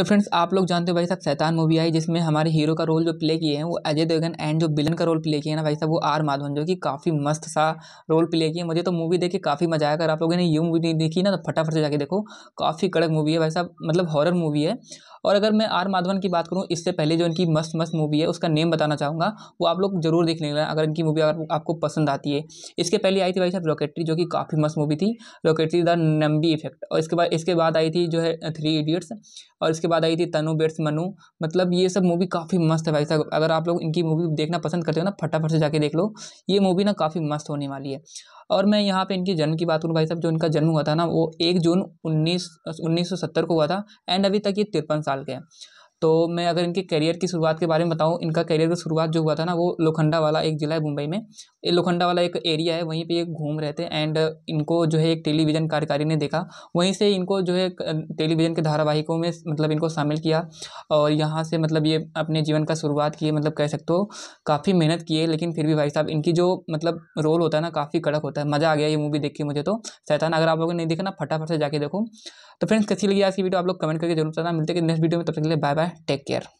तो फ्रेंड्स आप लोग जानते हो भाई साहब सैतान मूवी आई जिसमें हमारे हीरो का रोल जो प्ले किए हैं वो अजय देवगन एंड जो बिलन का रोल प्ले किया है ना भाई साहब वो आर माधवन जो कि काफ़ी मस्त सा रोल प्ले किया मुझे तो मूवी देख के काफ़ी मजा आया अगर आप लोगों ने ये मूवी नहीं देखी ना तो फटाफट से जाके देखो काफ़ी कड़क मूवी है भाई साहब मतलब हॉरर मूवी है और अगर मैं आर माधवन की बात करूँ इससे पहले जो इनकी मस्त मस्त मूवी है उसका नेम बताना चाहूँगा वो आप लोग जरूर देख लेंगे अगर इनकी मूवी अगर आपको पसंद आती है इसके पहले आई थी भाई साहब रॉकेटरी जो कि काफ़ी मस्त मूवी थी रॉकेटरी द नम्बी इफेक्ट और इसके बाद इसके बाद आई थी जो है थ्री इडियट्स और इसके बाद आई थी तनु बेट्स मनु मतलब ये सब मूवी काफ़ी मस्त है भाई साहब अगर आप लोग इनकी मूवी देखना पसंद करते हो ना फटाफट से जाके देख लो ये मूवी ना काफ़ी मस्त होने वाली है और मैं यहाँ पे इनकी जन्म की बात करूँ भाई साहब जो इनका जन्म हुआ था ना वो एक जून उन्नीस उन्नीस को हुआ था एंड अभी तक ये तिरपन साल के हैं तो मैं अगर इनके करियर की शुरुआत के बारे में बताऊँ इनका करियर की शुरुआत जो हुआ था ना वो लोखंडा वाला एक ज़िला है मुंबई में ये लोखंडा वाला एक एरिया है वहीं पर ये घूम रहे थे एंड इनको जो है एक टेलीविज़न कार्यकारी ने देखा वहीं से इनको जो है टेलीविज़न के धारावाहिकों में मतलब इनको शामिल किया और यहाँ से मतलब ये अपने जीवन का शुरुआत किए मतलब कह सकते हो काफ़ी मेहनत किए लेकिन फिर भी भाई साहब इनकी जो मतलब रोल होता है ना काफ़ी कड़क होता है मज़ा आ गया ये मूवी देख के मुझे तो शैतान अगर आप लोगों ने नहीं देखा ना फटाफट से जाके देखो तो फ्रेंड्स कैसी लगी आज की वीडियो आप लोग कमेंट करके जरूर बताना मिलते हैं नेक्स्ट वीडियो में तब तक के लिए बाय बाय Take care.